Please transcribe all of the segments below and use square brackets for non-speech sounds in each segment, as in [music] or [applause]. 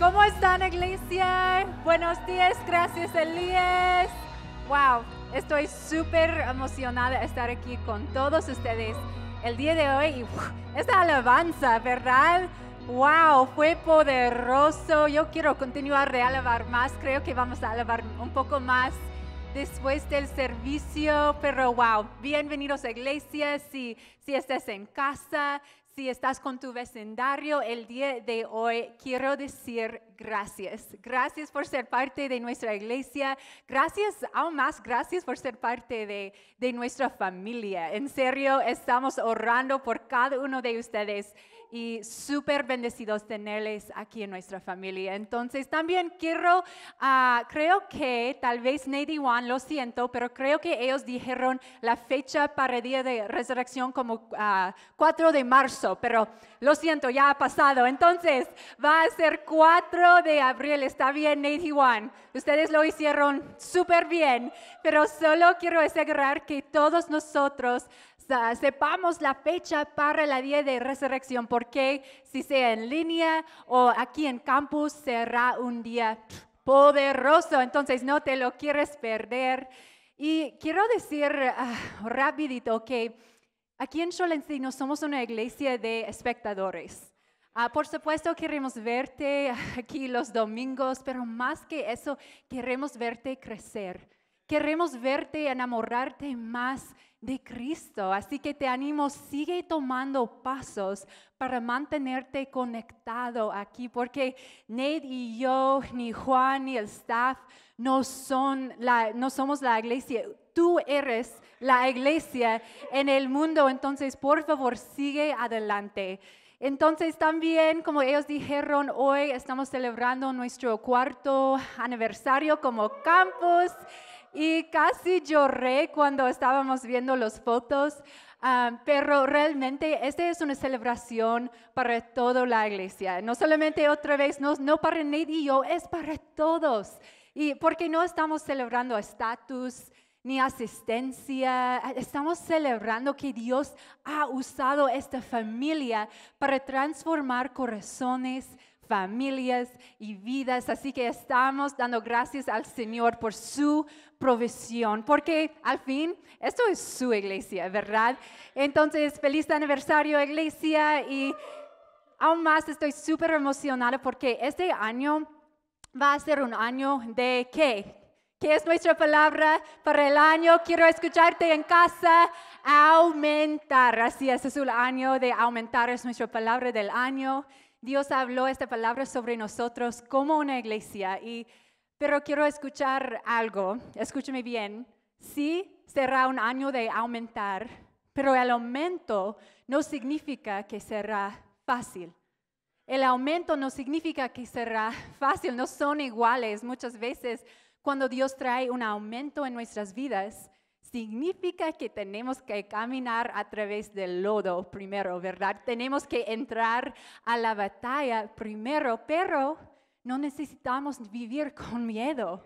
¿Cómo están, iglesia? Buenos días, gracias, Elías. Wow, estoy súper emocionada de estar aquí con todos ustedes el día de hoy. Y, esta alabanza, ¿verdad? Wow, fue poderoso. Yo quiero continuar de alabar más. Creo que vamos a alabar un poco más después del servicio, pero wow, bienvenidos iglesia, si, si estás en casa, si estás con tu vecindario el día de hoy, quiero decir gracias. Gracias por ser parte de nuestra iglesia. Gracias, aún más gracias por ser parte de, nuestra familia. En serio, estamos orando por cada uno de ustedes y súper bendecidos tenerles aquí en nuestra familia. Entonces, también quiero, ah, creo que tal vez Nady lo siento, pero creo que ellos dijeron la fecha para el día de resurrección como 4 ah, de marzo, pero lo siento, ya ha pasado. Entonces, va a ser 4 de abril. Está bien, Nate One. Ustedes lo hicieron súper bien, pero solo quiero asegurar que todos nosotros sepamos la fecha para la día de resurrección, porque si sea en línea o aquí en campus, será un día poderoso. Entonces, no te lo quieres perder. Y quiero decir ah, rapidito que Aquí en Cholentino somos una iglesia de espectadores. Ah, por supuesto, queremos verte [laughs] aquí los domingos, pero más que eso, queremos verte crecer. Queremos verte enamorarte más de Cristo. Así que te animo, sigue tomando pasos para mantenerte conectado aquí, porque Ned y yo, ni Juan, ni el staff, no, son la, no somos la iglesia, tú eres la iglesia en el mundo, entonces por favor sigue adelante. Entonces también, como ellos dijeron, hoy estamos celebrando nuestro cuarto aniversario como campus y casi lloré cuando estábamos viendo las fotos, ah, pero realmente esta es una celebración para toda la iglesia, no solamente otra vez, no, no para Nate y yo, es para todos. Y porque no estamos celebrando estatus ni asistencia, estamos celebrando que Dios ha usado esta familia para transformar corazones, familias y vidas. Así que estamos dando gracias al Señor por su provisión, porque al fin esto es su iglesia, ¿verdad? Entonces, feliz aniversario iglesia y aún más estoy súper emocionada porque este año va a ser un año de qué? ¿Qué es nuestra palabra para el año? Quiero escucharte en casa. Aumentar. Así es, es el año de aumentar. Es nuestra palabra del año. Dios habló esta palabra sobre nosotros como una iglesia. Y, pero quiero escuchar algo. Escúchame bien. Sí, será un año de aumentar, pero el aumento no significa que será fácil. El aumento no significa que será [laughs] fácil, no son iguales. Muchas veces cuando Dios trae un aumento en nuestras vidas, significa que tenemos que caminar a través del lodo primero, ¿verdad? Tenemos que entrar a la batalla primero, pero no necesitamos vivir con miedo.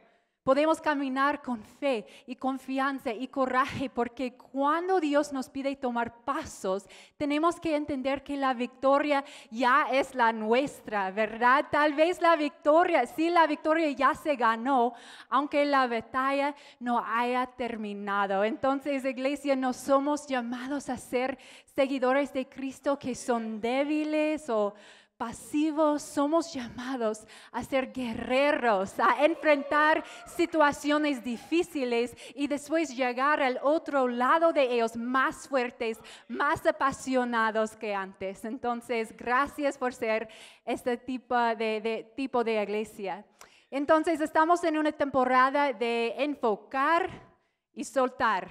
Podemos caminar con fe y confianza y coraje porque cuando Dios nos pide tomar pasos, tenemos que entender que la victoria ya es la nuestra, ¿verdad? Tal vez la victoria, sí, la victoria ya se ganó, aunque la batalla no haya terminado. Entonces, iglesia, no somos llamados a ser seguidores de Cristo que son débiles o pasivos, somos llamados a ser guerreros, a enfrentar situaciones difíciles y después llegar al otro lado de ellos más fuertes, más apasionados que antes. Entonces, gracias por ser este tipo de, tipo de iglesia. Entonces, estamos en una temporada de enfocar y soltar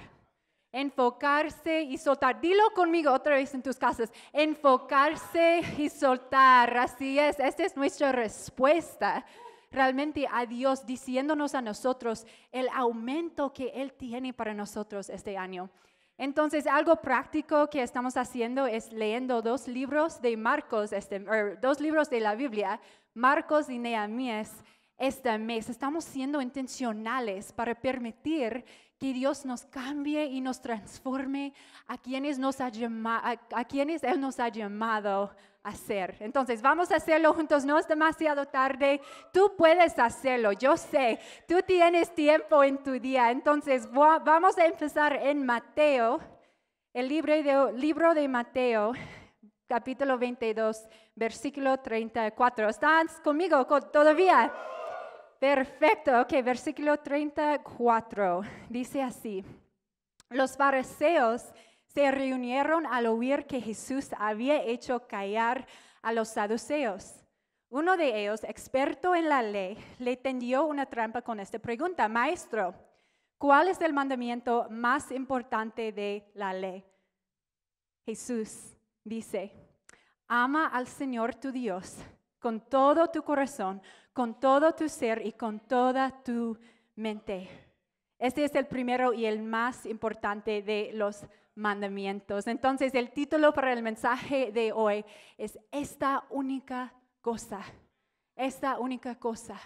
Enfocarse y soltar. Dilo conmigo otra vez en tus casas. Enfocarse y soltar. Así es. Esta es nuestra respuesta realmente a Dios diciéndonos a nosotros el aumento que Él tiene para nosotros este año. Entonces, algo práctico que estamos haciendo es leyendo dos libros de Marcos, este, er, dos libros de la Biblia, Marcos y Nehemías, este mes. Estamos siendo intencionales para permitir que Dios nos cambie y nos transforme a quienes, nos Él nos ha llamado a ser. Entonces, vamos a hacerlo juntos, no es demasiado tarde, tú puedes hacerlo, yo sé, tú tienes tiempo en tu día. Entonces, vamos a empezar en Mateo, el libro de, libro de Mateo, capítulo 22, versículo 34. ¿Estás conmigo todavía? Perfecto, ok, versículo 34 [laughs] dice así, los fariseos se reunieron al oír que Jesús había hecho callar a los saduceos. Uno de ellos, experto en la ley, le tendió una trampa con esta pregunta, Maestro, ¿cuál es el mandamiento más importante de la ley? Jesús dice, ama al Señor tu Dios con todo tu corazón, con todo tu ser y con toda tu mente. Este es el primero y el más importante de los mandamientos. Entonces, el título para el mensaje de hoy es esta única cosa, esta única cosa.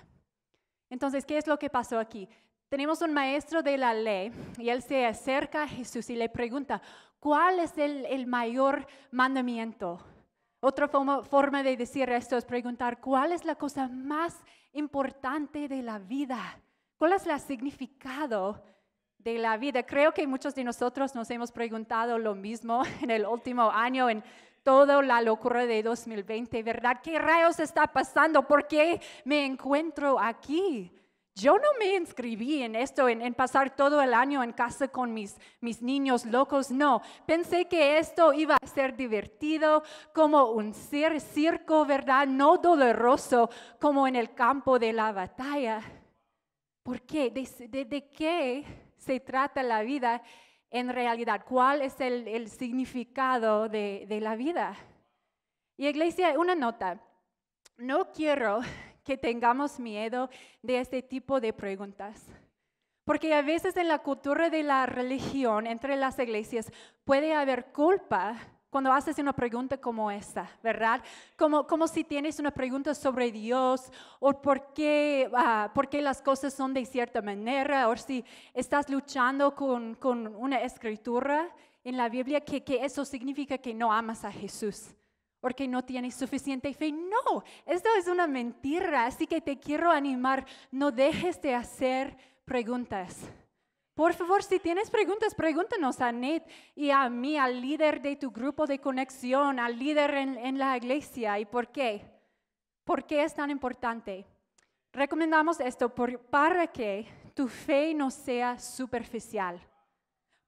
Entonces, ¿qué es lo que pasó aquí? Tenemos un maestro de la ley y él se acerca a Jesús y le pregunta, ¿cuál es el, el mayor mandamiento? Otra forma de decir esto es preguntar, ¿cuál es la cosa más importante de la vida? ¿Cuál es el significado de la vida? Creo que muchos de nosotros nos hemos preguntado lo mismo [laughs] en el último año, en toda la locura de 2020, ¿verdad? ¿Qué rayos está pasando? ¿Por qué me encuentro aquí? Yo no me inscribí en esto, en, pasar todo el año en casa con mis, niños locos, no. Pensé que esto iba a ser divertido, como un circo, ¿verdad? No doloroso, como en el campo de la batalla. ¿Por qué? ¿De, qué se trata la vida en realidad? ¿Cuál es el, significado de la vida? Y iglesia, una nota. No quiero que tengamos miedo de este tipo de preguntas. Porque a veces en la cultura de la religión, entre las iglesias, puede haber culpa cuando haces una pregunta como esta, ¿verdad? Como, si tienes una pregunta sobre Dios o ah, por qué, las cosas son de cierta manera o si estás luchando con, una escritura en la Biblia que, que eso significa que no amas a Jesús porque no tienes suficiente fe. No, esto es una mentira, así que te quiero animar, no dejes de hacer preguntas. Por favor, si tienes preguntas, pregúntanos a Nate y a mí, al líder de tu grupo de conexión, al líder en, la iglesia y por qué. ¿Por qué es tan importante? Recomendamos esto para que tu fe no sea superficial,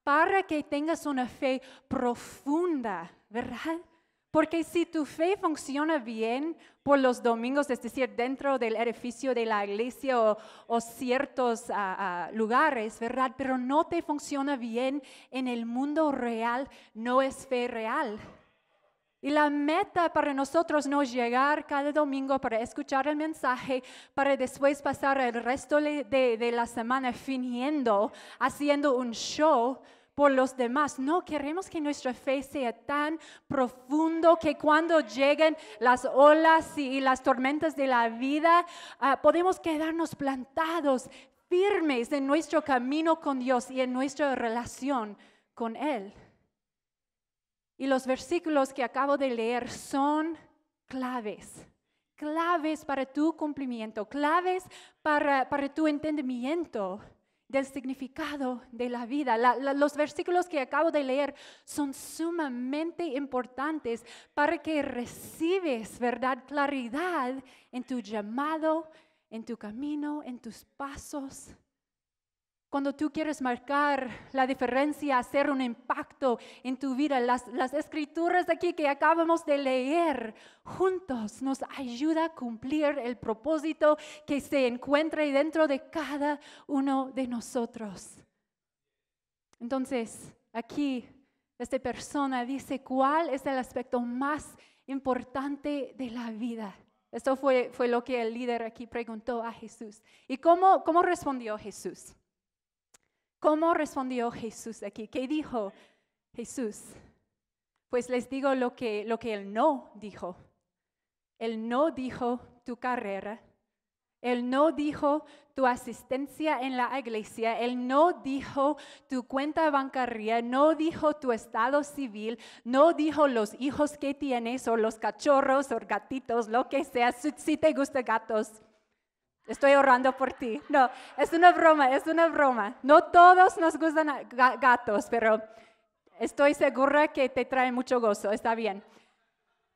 para que tengas una fe profunda, ¿verdad? Porque si tu fe funciona bien por los domingos, es decir, dentro del edificio de la iglesia o, ciertos ah, ah, lugares, ¿verdad? Pero no te funciona bien en el mundo real, no es fe real. Y la meta para nosotros no es llegar cada domingo para escuchar el mensaje, para después pasar el resto de, de la semana fingiendo, haciendo un show, por los demás. No, queremos que nuestra fe sea tan profundo que cuando lleguen las olas y las tormentas de la vida, ah, podemos quedarnos plantados, firmes en nuestro camino con Dios y en nuestra relación con Él. Y los versículos que acabo de leer son claves, claves para tu cumplimiento, claves para, para tu entendimiento del significado de la vida. los versículos que acabo de leer son sumamente importantes para que recibes, ¿verdad?, claridad en tu llamado, en tu camino, en tus pasos. Cuando tú quieres marcar la diferencia, hacer un impacto en tu vida, las, escrituras aquí que acabamos de leer juntos nos ayuda a cumplir el propósito que se encuentra dentro de cada uno de nosotros. Entonces, aquí esta persona dice cuál es el aspecto más importante de la vida. Esto fue, lo que el líder aquí preguntó a Jesús. ¿Y cómo, cómo respondió Jesús? ¿Cómo respondió Jesús aquí? ¿Qué dijo Jesús? Pues les digo lo que, lo que él no dijo. Él no dijo tu carrera. Él no dijo tu asistencia en la iglesia, Él no dijo tu cuenta bancaria, no dijo tu estado civil, no dijo los hijos que tienes o los cachorros o gatitos, lo que sea, si te gustan gatos. Estoy ahorrando por ti. No, es una broma, es una broma. No todos nos gustan gatos, pero estoy segura que te trae mucho gozo. Está bien.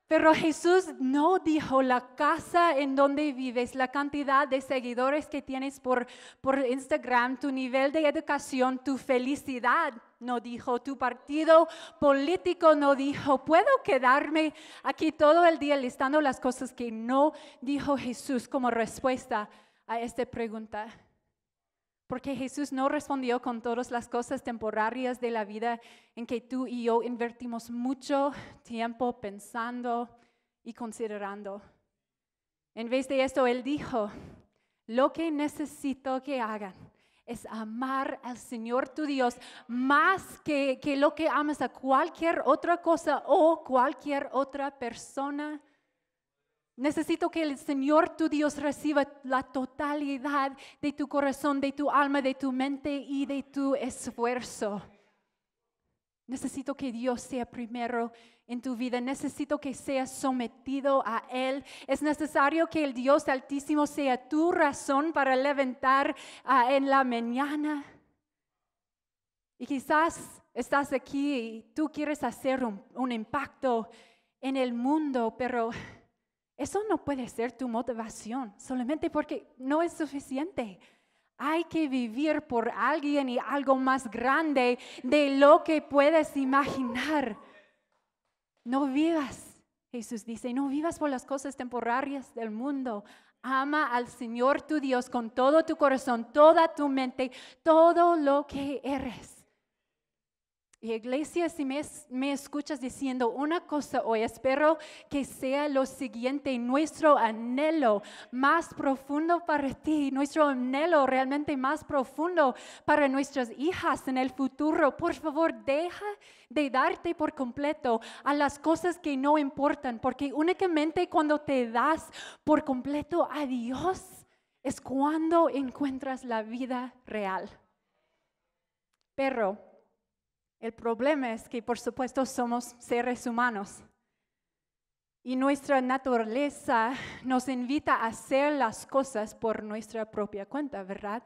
Pero Jesús no dijo la casa en donde vives, la cantidad de seguidores que tienes por, por Instagram, tu nivel de educación, tu felicidad, no dijo, tu partido político no dijo, puedo quedarme aquí todo el día listando las cosas que no dijo Jesús como respuesta a esta pregunta. Porque Jesús no respondió con todas las cosas temporarias de la vida en que tú y yo invertimos mucho tiempo pensando y considerando. En vez de esto, Él dijo, lo que necesito que hagan es amar al Señor tu Dios más que, lo que amas a cualquier otra cosa o cualquier otra persona Necesito que el Señor tu Dios reciba la totalidad de tu corazón, de tu alma, de tu mente y de tu esfuerzo. Necesito que Dios sea primero en tu vida. Necesito que seas sometido a Él. Es necesario que el Dios Altísimo sea tu razón para levantar ah, en la mañana. Y quizás estás aquí y tú quieres hacer un impacto en el mundo, pero eso no puede ser tu motivación solamente porque no es suficiente. Hay que vivir por alguien y algo más grande de lo que puedes imaginar. No vivas, Jesús dice, no vivas por las cosas temporarias del mundo. Ama al Señor tu Dios con todo tu corazón, toda tu mente, todo lo que eres iglesia, si me, me, escuchas diciendo una cosa hoy, espero que sea lo siguiente, nuestro anhelo más profundo para ti, nuestro anhelo realmente más profundo para nuestras hijas en el futuro. Por favor, deja de darte por completo a las cosas que no importan, porque únicamente cuando te das por completo a Dios es cuando encuentras la vida real. Pero el problema es que, por supuesto, somos seres humanos. Y nuestra naturaleza nos invita a hacer las cosas por nuestra propia cuenta, ¿verdad?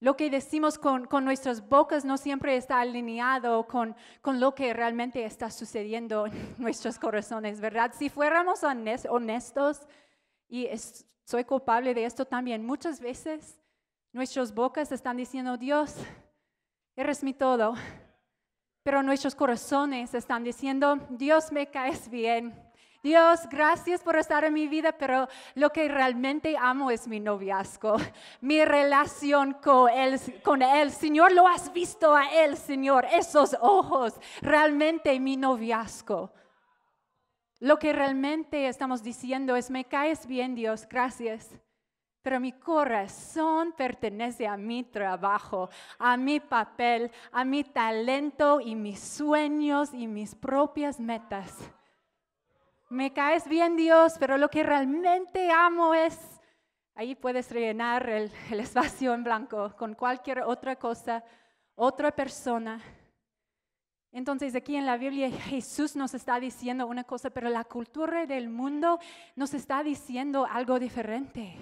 Lo que decimos con, nuestras bocas no siempre está alineado con, lo que realmente está sucediendo en [laughs] nuestros corazones, ¿verdad? Si fuéramos honestos, y soy culpable de esto también, muchas veces nuestras bocas están diciendo, Dios, eres mi todo, pero nuestros corazones están diciendo, Dios me caes bien. Dios, gracias por estar en mi vida, pero lo que realmente amo es mi noviazgo, mi relación con él, con él. Señor, lo has visto a Él, Señor, esos ojos, realmente mi noviazgo. Lo que realmente estamos diciendo es, me caes bien, Dios, gracias pero mi corazón pertenece a mi trabajo, a mi papel, a mi talento y mis sueños y mis propias metas. Me caes bien Dios, pero lo que realmente amo es, ahí puedes rellenar el, el espacio en blanco con cualquier otra cosa, otra persona. Entonces aquí en la Biblia Jesús nos está diciendo una cosa, pero la cultura del mundo nos está diciendo algo diferente.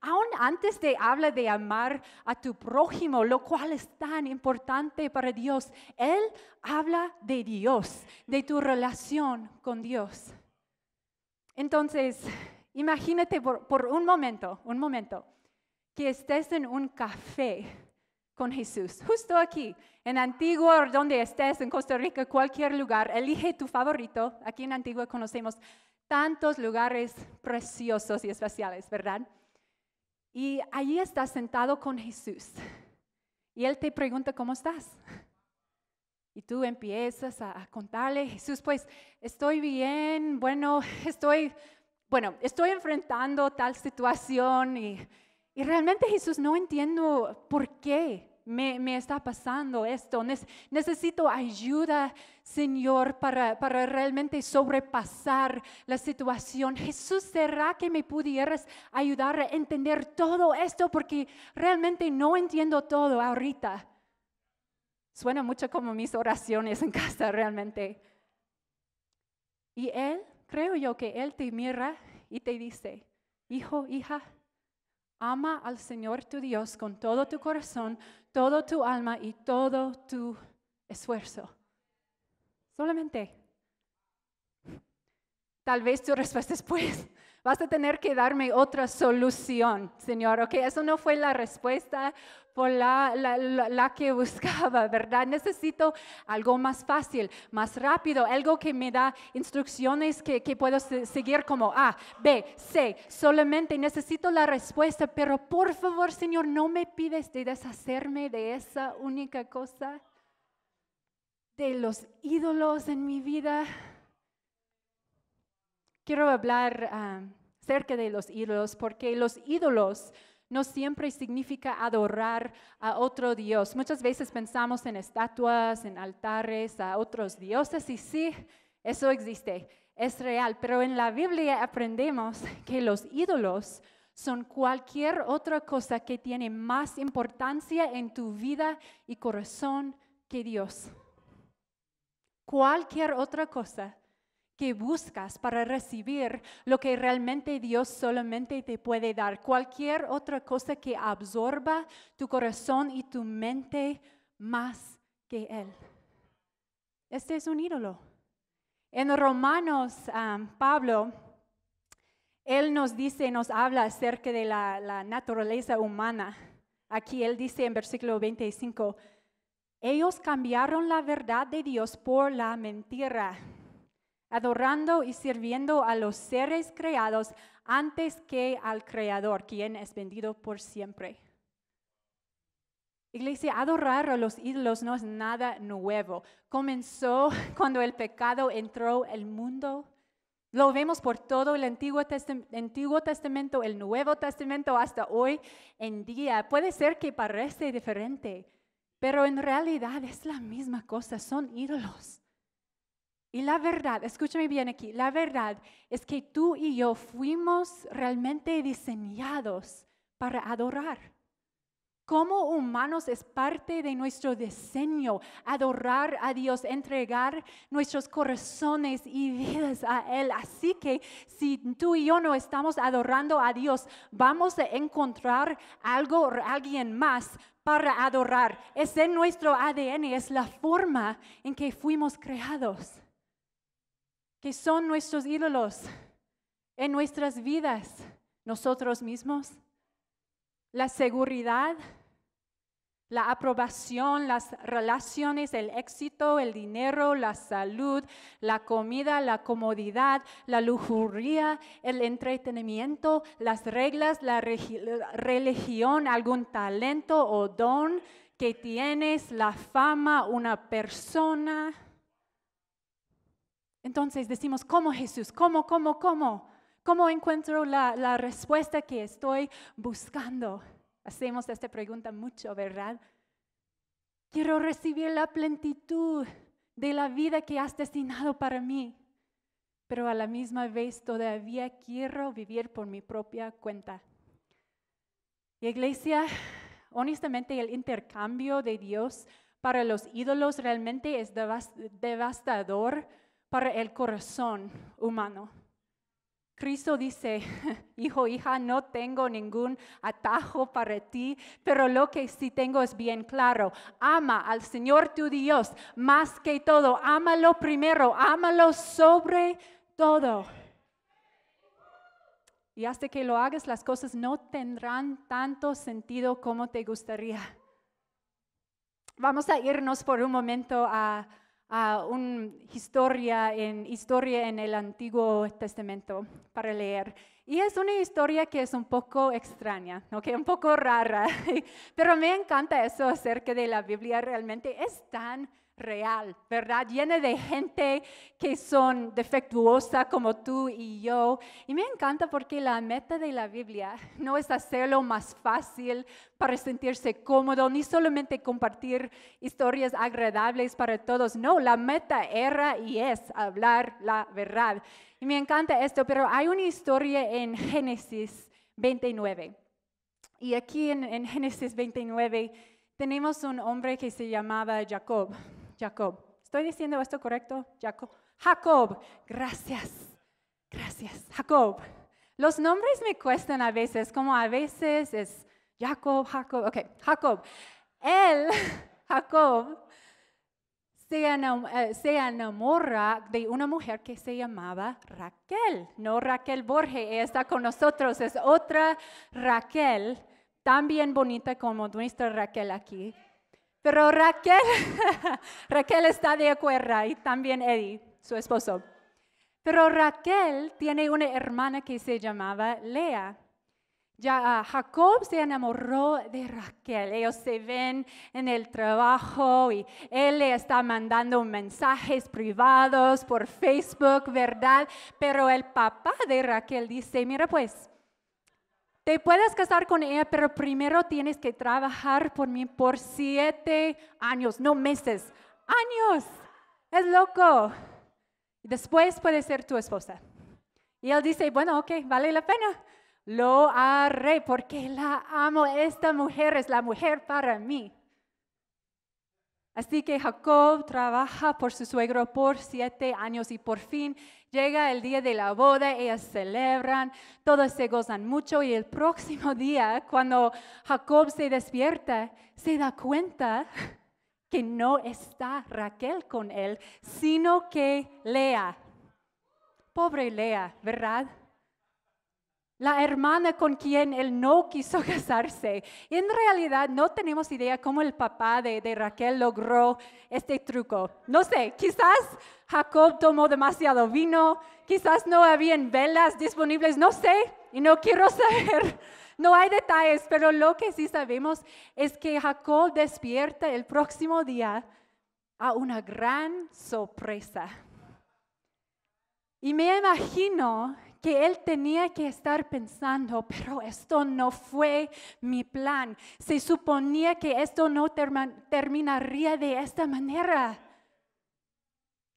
Aún antes de hablar de amar a tu prójimo, lo cual es tan importante para Dios, Él habla de Dios, de tu relación con Dios. Entonces, imagínate por, por un momento, un momento, que estés en un café con Jesús, justo aquí, en Antigua, donde estés, en Costa Rica, cualquier lugar, elige tu favorito. Aquí en Antigua conocemos tantos lugares preciosos y especiales, ¿verdad? Y allí estás sentado con Jesús. Y Él te pregunta, ¿cómo estás? Y tú empiezas a, contarle, Jesús, pues estoy bien, bueno, estoy, bueno, estoy enfrentando tal situación y, y realmente Jesús no entiendo por qué me, está pasando esto, necesito ayuda, Señor, para, para realmente sobrepasar la situación. Jesús, ¿será que me pudieras ayudar a entender todo esto? Porque realmente no entiendo todo ahorita. Suena mucho como mis oraciones en casa realmente. Y Él, creo yo que Él te mira y te dice, hijo, hija, Ama al Señor tu Dios con todo tu corazón, todo tu alma y todo tu esfuerzo. Solamente. Tal vez tu respuesta es pues, Vas a tener que darme otra solución, Señor. Ok, eso no fue la respuesta por la, que [laughs] buscaba, ¿verdad? Necesito algo más fácil, más rápido, algo que me da instrucciones que, que puedo seguir como A, B, C. Solamente necesito la respuesta, pero por favor, Señor, no me pides de deshacerme de esa única cosa, de los ídolos en mi vida quiero hablar acerca ah, cerca de los ídolos porque los ídolos no siempre significa adorar a otro Dios. Muchas veces pensamos en estatuas, en altares, a otros dioses y sí, eso existe, es real, pero en la Biblia aprendemos que los ídolos son cualquier otra cosa que tiene más importancia en tu vida y corazón que Dios. Cualquier otra cosa que buscas para recibir lo que realmente Dios solamente te puede dar. Cualquier otra cosa que absorba tu corazón y tu mente más que Él. Este es un ídolo. En Romanos, Pablo, él nos dice, nos habla acerca de la, la naturaleza humana. Aquí él dice en versículo 25, ellos cambiaron la verdad de Dios por la mentira adorando y sirviendo a los seres creados antes que al Creador, quien es vendido por siempre. Iglesia, adorar a los ídolos no es nada nuevo. Comenzó [laughs] cuando el pecado entró el mundo. Lo vemos por todo el Antiguo, Testamento, el Nuevo Testamento hasta hoy en día. Puede ser que parece diferente, pero en realidad es la misma cosa, son ídolos. Y la verdad, escúchame bien aquí, la verdad es que tú y yo fuimos realmente diseñados para adorar. Como humanos es parte de nuestro diseño adorar a Dios, entregar nuestros corazones y vidas a Él. Así que si tú y yo no estamos adorando a Dios, vamos a encontrar algo, o alguien más para adorar. Es en nuestro ADN, es la forma en que fuimos creados que son nuestros ídolos en nuestras vidas, nosotros mismos, la seguridad, la aprobación, las relaciones, el éxito, el dinero, la salud, la comida, la comodidad, la lujuria, el entretenimiento, las reglas, la religión, algún talento o don que tienes, la fama, una persona entonces decimos, ¿cómo Jesús? ¿Cómo, cómo, cómo? ¿Cómo encuentro la, respuesta que estoy buscando? Hacemos esta pregunta mucho, ¿verdad? Quiero recibir la plenitud de la vida que has destinado para mí, pero a la misma vez todavía quiero vivir por mi propia cuenta. Y iglesia, honestamente el intercambio de Dios para los ídolos realmente es devastador para el corazón humano. Cristo dice, [laughs] hijo, hija, no tengo ningún atajo para ti, pero lo que sí tengo es bien claro. Ama al Señor tu Dios más que todo. Ámalo primero, ámalo sobre todo. Y hasta que lo hagas, las cosas no tendrán tanto sentido como te gustaría. Vamos a irnos por un momento a a una historia en, historia en el Antiguo Testamento para leer. Y es una historia que es un poco extraña, ¿no? que un poco rara, [laughs] pero me encanta eso acerca de la Biblia, realmente es tan real, ¿verdad? Llena de gente que son defectuosa como tú y yo. Y me encanta porque la meta de la Biblia [laughs] no es hacerlo más fácil para sentirse cómodo, ni solamente compartir historias agradables para todos. No, la meta era y es hablar la verdad. Y me encanta esto, pero hay una historia en Génesis 29. Y aquí en, en Génesis 29 tenemos un hombre que se llamaba Jacob. Jacob. ¿Estoy diciendo esto correcto? Jacob. Jacob, gracias. Gracias, Jacob. Los nombres me cuestan a veces, como a veces es Jacob, Jacob. Ok, Jacob. Él, [laughs] Jacob, eh, se, enamora de una mujer que se llamaba Raquel. No Raquel Borges, ella está con nosotros, es otra Raquel, tan bien bonita como nuestra Raquel aquí. Pero Raquel, [laughs] Raquel está de acuerdo y también Eddie, su esposo. Pero Raquel tiene una hermana que se llamaba Lea. Ya, ah, Jacob se enamoró de Raquel. Ellos se ven en el trabajo y él le está mandando mensajes privados por Facebook, ¿verdad? Pero el papá de Raquel dice, mira pues, te puedes casar con ella, pero primero tienes que trabajar por mí por siete años, no meses, años. Es loco. Después puede ser tu esposa. Y él dice, bueno, ok, vale la pena. Lo haré porque la amo. Esta mujer es la mujer para mí. Así que Jacob trabaja por su suegro por siete años y por fin llega el día de la boda, ellas celebran, todos se gozan mucho y el próximo día, cuando Jacob se despierta, se da cuenta [laughs] que no está Raquel con él, sino que Lea. Pobre Lea, ¿verdad? la hermana con quien él no quiso [laughs] casarse. Y en realidad no tenemos idea cómo el papá de, Raquel logró este truco. No sé, quizás Jacob tomó demasiado vino, quizás no habían velas disponibles, no sé, y no quiero [laughs] saber. No hay detalles, pero lo que sí sabemos es que Jacob despierta el próximo día a una gran sorpresa. Y me imagino que él tenía que estar pensando, pero esto no fue mi plan. Se suponía que esto no terminaría de esta manera.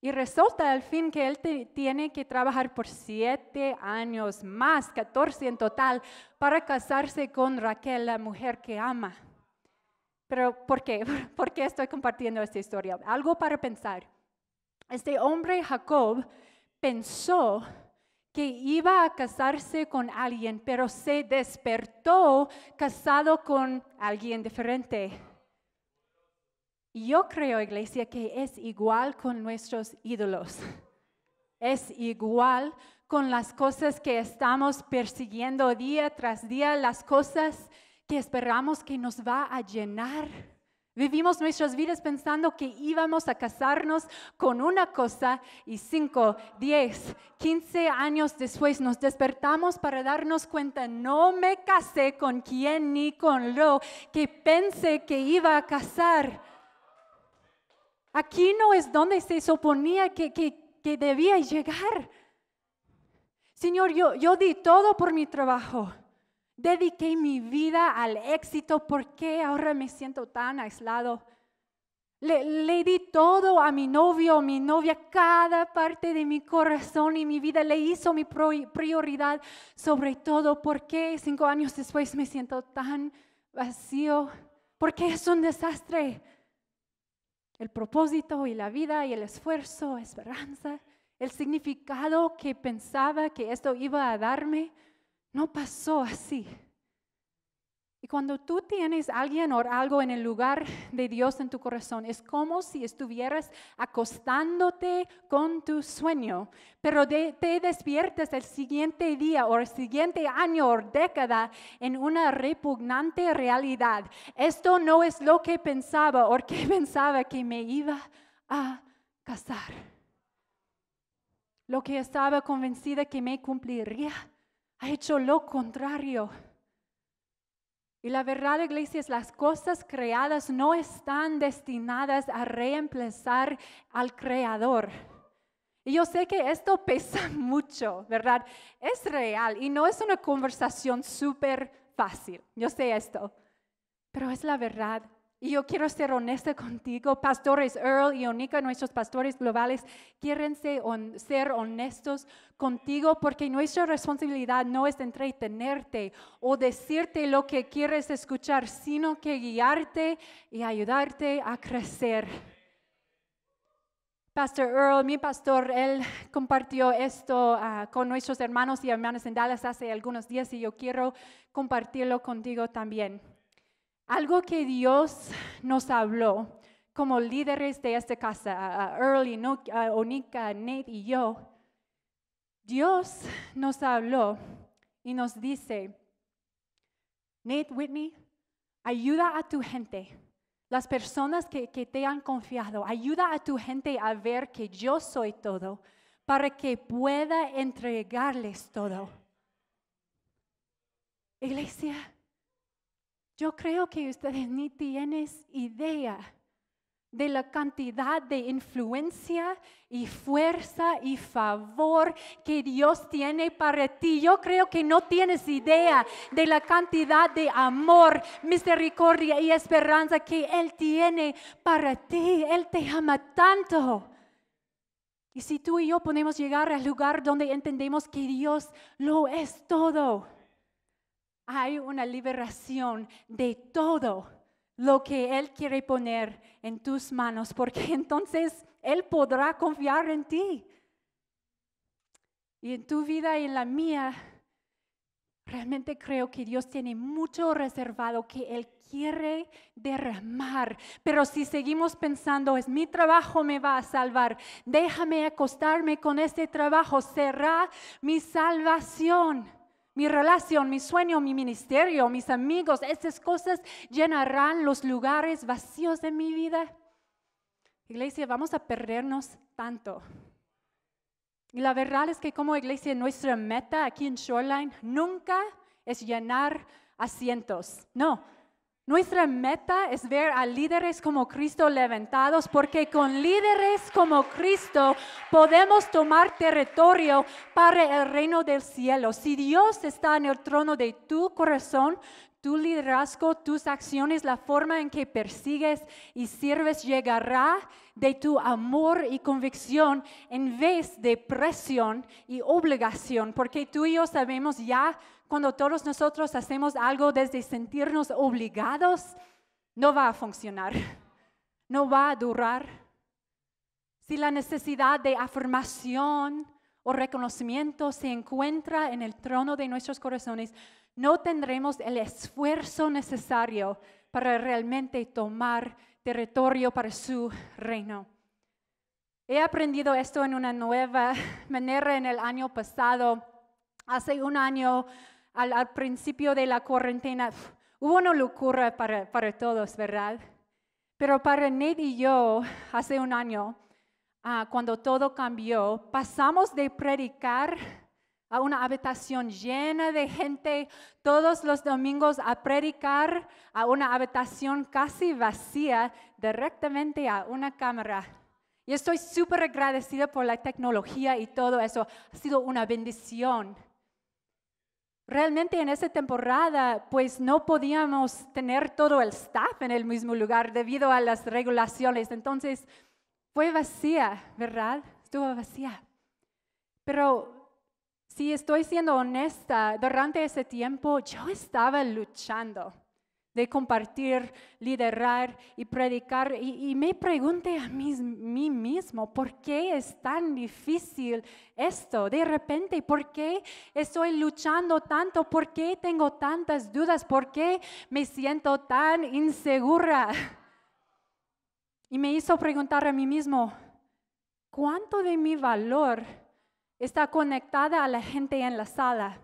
Y resulta al fin que él tiene que trabajar por siete años más, catorce en total, para casarse con Raquel, la mujer que ama. Pero ¿por qué? [laughs] ¿Por qué estoy compartiendo esta historia? Algo para pensar. Este hombre Jacob pensó que iba a casarse con alguien, pero se despertó casado con alguien diferente. yo creo, iglesia, que es igual con nuestros ídolos. Es igual con las cosas que estamos persiguiendo día tras día, las cosas que esperamos que nos va a llenar Vivimos nuestras vidas pensando que íbamos a casarnos con una cosa y 5, 10, 15 años después nos despertamos para darnos cuenta, no me casé con quien ni con lo que pensé que iba a casar. Aquí no es donde se suponía que, que, que debía llegar. Señor, yo, yo di todo por mi trabajo dediqué mi vida al éxito, ¿por qué ahora me siento tan aislado? Le, le, di todo a mi novio, mi novia, cada parte de mi corazón y mi vida le hizo mi prioridad, sobre todo ¿por qué cinco años después me siento tan vacío, ¿Por qué es un desastre. El propósito y la vida y el esfuerzo, esperanza, el significado que pensaba que esto iba a darme, no pasó así. Y cuando tú tienes alguien o algo en el lugar de Dios en tu corazón, es como si estuvieras acostándote con tu sueño, pero te despiertas el siguiente día o el siguiente año o década en una repugnante realidad. Esto no es lo que pensaba o que [laughs] pensaba que me iba a casar. Lo que estaba convencida que me cumpliría ha hecho lo contrario. Y la verdad, iglesia, es las cosas creadas no están destinadas a reemplazar al creador. Y yo sé que esto [laughs] pesa mucho, ¿verdad? Es real y no es una conversación súper fácil. Yo sé esto, pero es la verdad. Y yo quiero ser honesta contigo, pastores Earl y Onika, nuestros pastores globales, quieren ser honestos contigo porque nuestra responsabilidad no es entretenerte o decirte lo que quieres escuchar, sino que guiarte y ayudarte a crecer. Pastor Earl, mi pastor, él compartió esto ah, con nuestros hermanos y hermanas en Dallas hace algunos días y yo quiero compartirlo contigo también. Algo que Dios nos habló como líderes de esta casa, Early, Onika, Nate y yo, Dios nos habló y nos dice, Nate Whitney, ayuda a tu gente, las personas que, que te han confiado, ayuda a tu gente a ver que yo soy todo, para que pueda entregarles todo. Iglesia, yo creo que ustedes ni tienen idea de la cantidad de influencia y fuerza y favor que Dios tiene para ti. Yo creo que no tienes idea de la cantidad de amor, misericordia y esperanza que Él tiene para ti. Él te ama tanto. Y si tú y yo podemos llegar al lugar donde entendemos que Dios lo es todo hay una liberación de todo lo que Él quiere poner en tus manos, porque [laughs] entonces Él podrá confiar en ti. Y en tu vida y en la mía, realmente creo que Dios tiene mucho reservado que Él quiere derramar. Pero si seguimos pensando, es mi trabajo me va a salvar, déjame acostarme con este trabajo, será mi salvación mi relación, mi sueño, mi ministerio, mis amigos, esas cosas llenarán los lugares vacíos de mi vida. Iglesia, vamos a perdernos tanto. Y la verdad es que como iglesia, nuestra meta aquí en Shoreline nunca es llenar asientos. No, nuestra meta es ver a líderes como Cristo levantados porque con líderes como Cristo podemos tomar territorio para el reino del cielo. Si Dios está en el trono de tu corazón, tu liderazgo, tus acciones, la forma en que persigues y sirves llegará de tu amor y convicción en vez de presión y obligación, porque tú y yo sabemos ya cuando todos nosotros hacemos algo desde sentirnos obligados, no va a funcionar, no va a durar. Si la necesidad de afirmación o reconocimiento se encuentra en el trono de nuestros corazones, no tendremos el esfuerzo necesario para realmente tomar territorio para su reino. He aprendido esto en una nueva manera en el año pasado. Hace un año al, principio de la cuarentena, hubo una locura para, para, todos, ¿verdad? Pero para Ned y yo, hace un año, ah, cuando todo cambió, pasamos de predicar a una habitación llena de gente todos los domingos a predicar a una habitación casi vacía directamente a una cámara. Y estoy súper agradecida por la tecnología y todo eso. Ha sido una bendición. Realmente en esa temporada, pues no podíamos tener todo el staff en el mismo lugar debido a las regulaciones. Entonces, fue vacía, ¿verdad? Estuvo vacía. Pero si estoy siendo honesta, durante ese tiempo yo estaba luchando de compartir, liderar y predicar. Y, me pregunté a mí, mí, mismo, ¿por qué es tan difícil esto? De repente, ¿por qué estoy luchando tanto? ¿Por qué tengo tantas dudas? ¿Por qué me siento tan insegura? [laughs] Y me hizo preguntar a mí mismo, ¿cuánto de mi valor está conectada a la gente en la sala?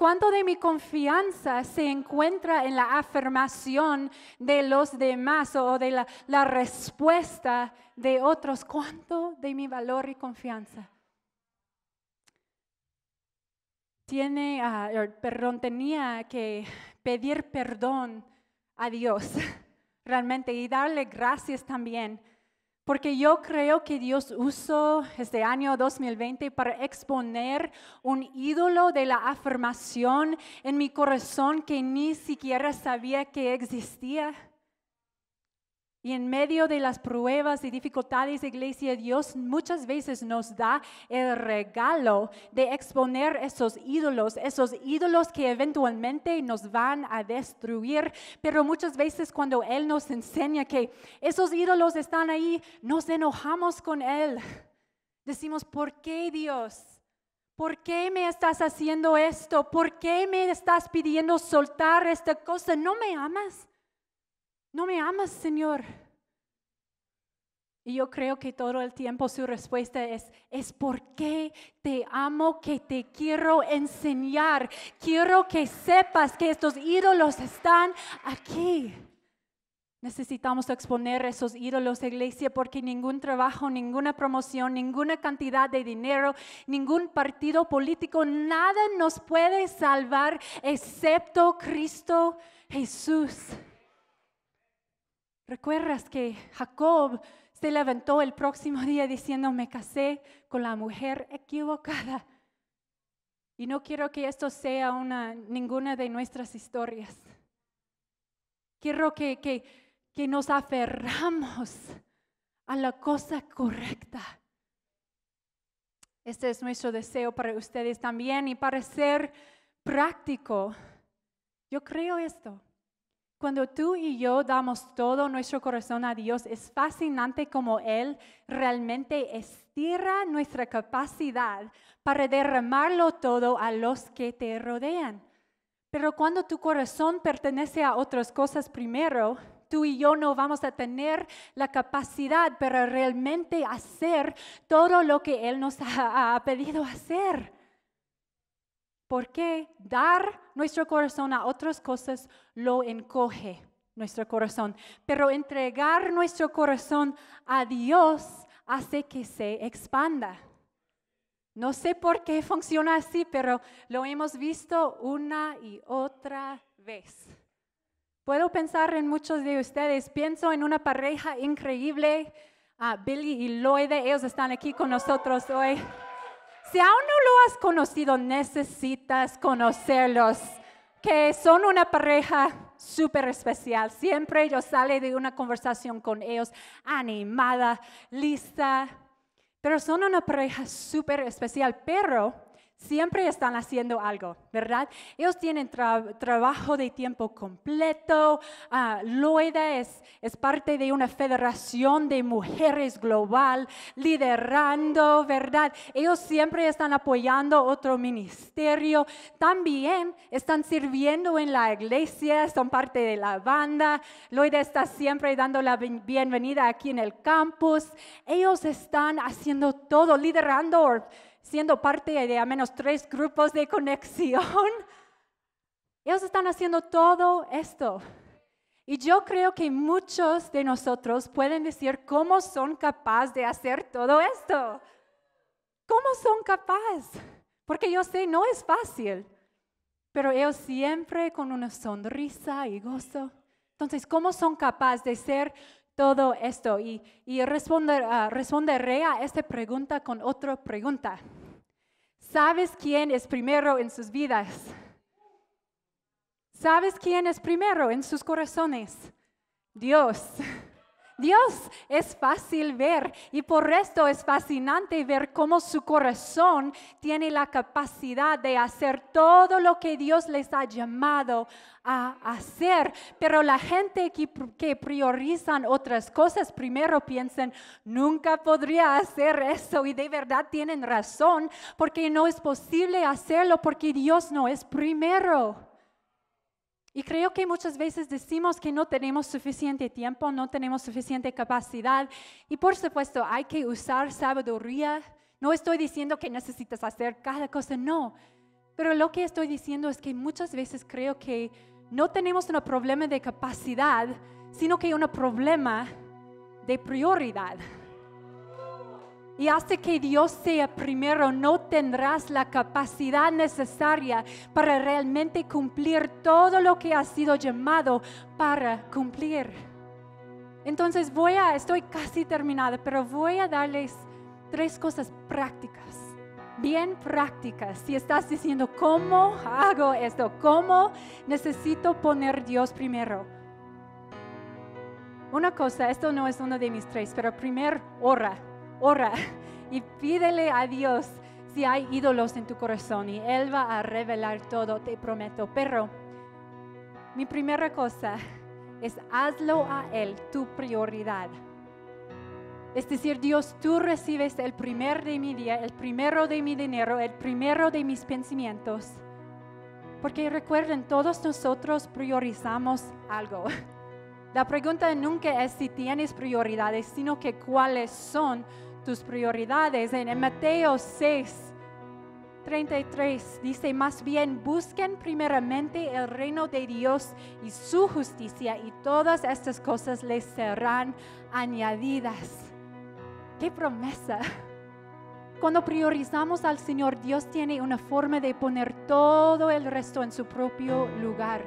¿Cuánto de mi confianza se encuentra en la afirmación de los demás o de la, respuesta de otros? ¿Cuánto de mi valor y confianza? Tiene, ah, er, tenía que pedir perdón a Dios [laughs] realmente y darle gracias también porque yo creo que Dios usó este año 2020 para exponer un ídolo de la afirmación en mi corazón que ni siquiera sabía que existía. Y en medio de las pruebas y dificultades, iglesia, Dios muchas veces nos da el regalo de exponer esos ídolos, esos ídolos que eventualmente nos van a destruir. Pero muchas veces cuando Él nos enseña que esos ídolos están ahí, nos enojamos con Él. Decimos, ¿por qué Dios? ¿Por qué me estás haciendo esto? ¿Por qué me estás pidiendo soltar esta cosa? ¿No me amas? no me amas, Señor. Y yo creo que todo el tiempo su respuesta es, es porque te amo, que te quiero enseñar, quiero que sepas que estos ídolos están aquí. Necesitamos exponer esos ídolos iglesia porque ningún trabajo, ninguna promoción, ninguna cantidad de dinero, ningún partido político, nada nos puede salvar excepto Cristo Jesús. ¿Recuerdas que Jacob se levantó el próximo día diciendo, me casé con la mujer equivocada? Y no quiero que esto sea una, ninguna de nuestras historias. Quiero que, que nos aferramos a la cosa correcta. Este es nuestro deseo para ustedes también y para ser práctico. Yo creo esto. Cuando tú y yo damos todo nuestro corazón a Dios, es fascinante como Él realmente estira nuestra capacidad para derramarlo todo a los que te rodean. Pero cuando tu corazón pertenece a otras cosas primero, tú y yo no vamos a tener la capacidad para realmente hacer todo lo que Él nos ha pedido hacer. Porque dar nuestro corazón a otras cosas lo encoge nuestro corazón. Pero entregar nuestro corazón a Dios hace que se expanda. No sé por qué funciona así, pero lo hemos visto una y otra vez. Puedo pensar en muchos de ustedes. Pienso en una pareja increíble, ah, Billy y Lloyd. Ellos están aquí con nosotros hoy. Si aún no lo has conocido, necesitas conocerlos, que son una pareja súper especial. Siempre yo sale de una conversación con ellos animada, lista, pero son una pareja súper especial. Pero siempre están haciendo algo, ¿verdad? Ellos tienen trabajo de tiempo completo. Ah, Loida es, es, parte de una federación de mujeres global, liderando, ¿verdad? Ellos siempre están apoyando otro ministerio. También están sirviendo en la iglesia, son parte de la banda. Loida está siempre dando la bienvenida aquí en el campus. Ellos están haciendo todo, liderando siendo parte de al menos tres grupos de conexión. [laughs] Ellos están haciendo todo esto. Y yo creo que muchos de nosotros pueden decir cómo son capaces de hacer todo esto. ¿Cómo son capaces? Porque yo sé, no es fácil. Pero ellos siempre con una sonrisa y gozo. Entonces, ¿cómo son capaces de ser todo esto? Y, responderé ah, a esta pregunta con otra pregunta. ¿Sabes quién es primero en sus vidas? ¿Sabes quién es primero en sus corazones? Dios. Dios es fácil ver y por esto es fascinante ver cómo su corazón tiene la capacidad de hacer todo lo que Dios les ha llamado a hacer. Pero la gente que, que priorizan otras cosas primero piensan, nunca podría hacer eso y de verdad tienen razón porque no es posible hacerlo porque Dios no es primero. Y creo que muchas veces decimos que no tenemos suficiente tiempo, no tenemos suficiente capacidad. Y por supuesto, hay que usar sabiduría. No estoy diciendo que necesitas hacer cada cosa, no. Pero lo que estoy diciendo es que muchas veces creo que no tenemos un problema de capacidad, sino que hay un problema de prioridad y hasta que Dios sea primero, no tendrás la capacidad necesaria para realmente cumplir todo lo que has sido llamado para cumplir. Entonces voy a, estoy casi terminada, pero voy a darles tres cosas prácticas bien prácticas. Si estás diciendo, ¿cómo hago esto? ¿Cómo necesito poner Dios primero? Una cosa, esto no es uno de mis tres, pero primero, hora, ora y pídele a Dios si hay ídolos en tu corazón y Él va a revelar todo, te prometo. Pero mi primera cosa es hazlo a Él tu prioridad. Es decir, Dios, tú recibes el primer de mi día, el primero de mi dinero, el primero de mis pensamientos. Porque recuerden, todos nosotros priorizamos algo. [laughs] La pregunta nunca es si tienes prioridades, sino que cuáles son tus prioridades. En Mateo 6, 33 dice, más bien busquen primeramente el reino de Dios y su justicia y todas estas cosas les serán añadidas. ¡Qué promesa! Cuando priorizamos al Señor, Dios tiene una forma de poner todo el resto en su propio lugar.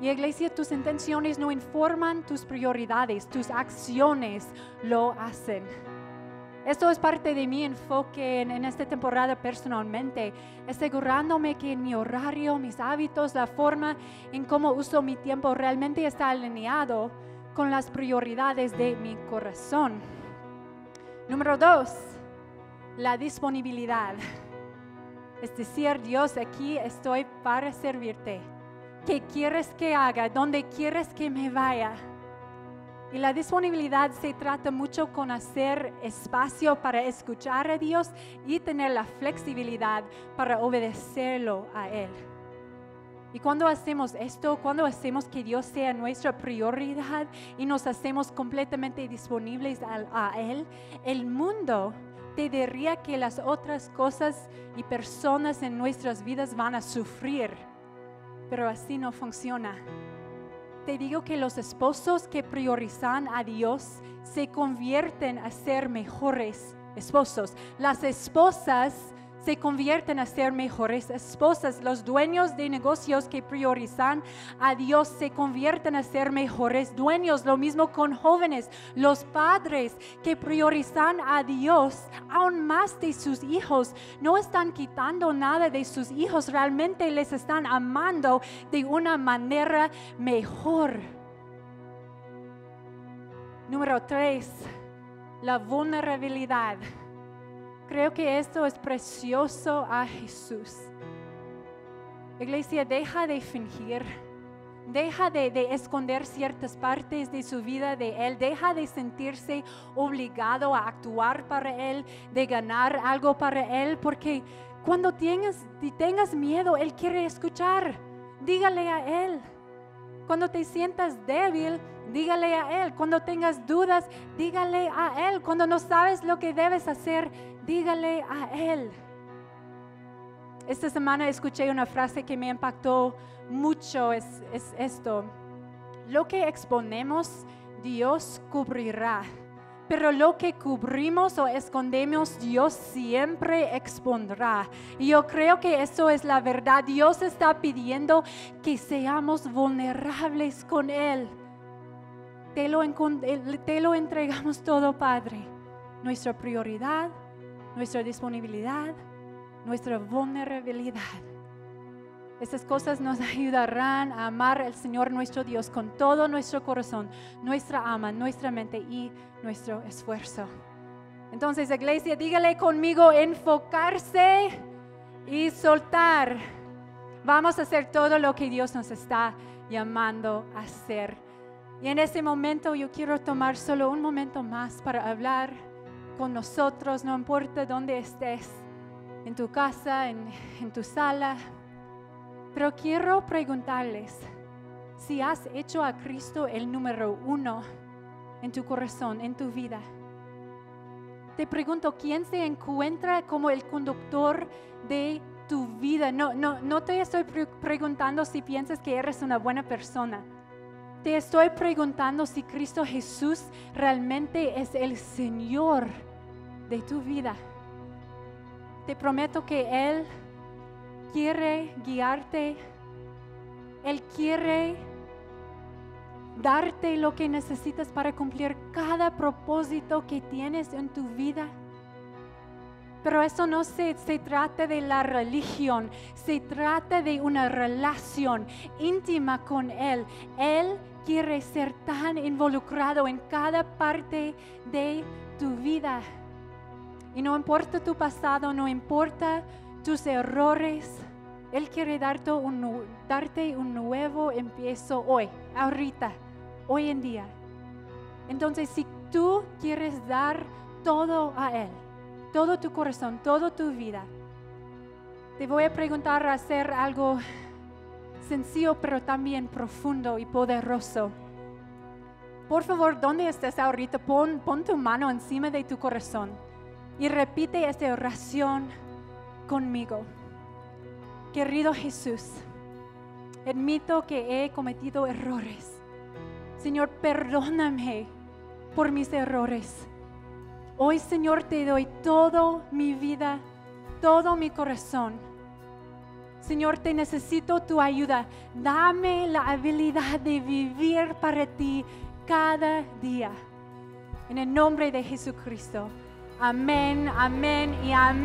Y iglesia, tus intenciones no informan tus prioridades, tus acciones lo hacen. Esto es parte de mi enfoque en, en, esta temporada personalmente, asegurándome que mi horario, mis hábitos, la forma en cómo uso mi tiempo realmente está alineado con las prioridades de mi corazón. Número dos, la disponibilidad. Es decir, Dios, aquí estoy para servirte. ¿Qué quieres que haga? ¿Dónde quieres que me vaya? Y la disponibilidad se trata mucho con hacer espacio para escuchar a Dios y tener la flexibilidad para obedecerlo a Él. Y cuando hacemos esto, cuando hacemos que Dios sea nuestra prioridad y nos hacemos completamente disponibles a, Él, el mundo te diría que las otras cosas y personas en nuestras vidas van a sufrir, pero así no funciona te digo que los esposos que priorizan a Dios se convierten a ser mejores esposos. Las esposas se convierten a ser mejores esposas. Los dueños de negocios que priorizan a Dios se convierten a ser mejores dueños. Lo mismo con jóvenes. Los padres que priorizan a Dios aún más de sus hijos no están quitando nada de sus hijos. Realmente les están amando de una manera mejor. Número tres, la vulnerabilidad. Creo que esto es precioso a Jesús. Iglesia, deja de fingir. Deja de, esconder ciertas partes de su vida de Él. Deja de sentirse obligado a actuar para Él, de ganar algo para Él, porque cuando tengas, tengas miedo, Él quiere escuchar. Dígale a Él. Cuando te sientas débil, dígale a Él. Cuando tengas dudas, dígale a Él. Cuando no sabes lo que debes hacer, dígale a Él. Esta semana escuché una frase que me impactó mucho, es, esto. Lo que exponemos, Dios cubrirá. Pero lo que cubrimos o escondemos, Dios siempre expondrá. Y yo creo que eso es la verdad. Dios está pidiendo que seamos vulnerables con Él. Te lo, eh, te lo entregamos todo, Padre. Nuestra prioridad, nuestra disponibilidad, nuestra vulnerabilidad. Estas cosas nos [laughs] ayudarán a amar al Señor nuestro Dios con todo nuestro corazón, nuestra alma, nuestra mente y nuestro esfuerzo. Entonces, iglesia, dígale conmigo enfocarse y soltar. Vamos a hacer todo lo que Dios nos está llamando a hacer. Y en ese momento yo quiero tomar solo un momento más para hablar con nosotros, no importa dónde estés, en tu casa, en, tu sala. Pero quiero preguntarles si has hecho a Cristo el número uno en tu corazón, en tu vida. Te pregunto, ¿quién se encuentra como el conductor de tu vida? No, no, no te estoy preguntando si piensas que eres una buena persona. Te estoy preguntando si Cristo Jesús realmente es el Señor de tu vida. Te prometo que Él quiere guiarte, Él quiere darte lo que necesitas para cumplir cada propósito que tienes en tu vida. Pero eso no se, trata de la religión, se trata de una relación íntima con Él. Él quiere ser tan involucrado en cada parte de tu vida. Y no importa tu pasado, no importa tus errores, Él quiere darte un, nuevo empiezo hoy, ahorita, hoy en día. Entonces, si tú quieres dar todo a Él, todo tu corazón, toda tu vida, te voy a preguntar a hacer algo sencillo, pero también profundo y poderoso. Por favor, ¿dónde estás ahorita, pon, pon tu mano encima de tu corazón. Y repite esta oración conmigo. Querido Jesús, admito que he cometido errores. Señor, perdóname por mis errores. Hoy, Señor, te doy toda mi vida, todo mi corazón. Señor, te necesito tu ayuda. Dame la habilidad de vivir para ti cada día. En el nombre de Jesucristo. Amén, amén y amén.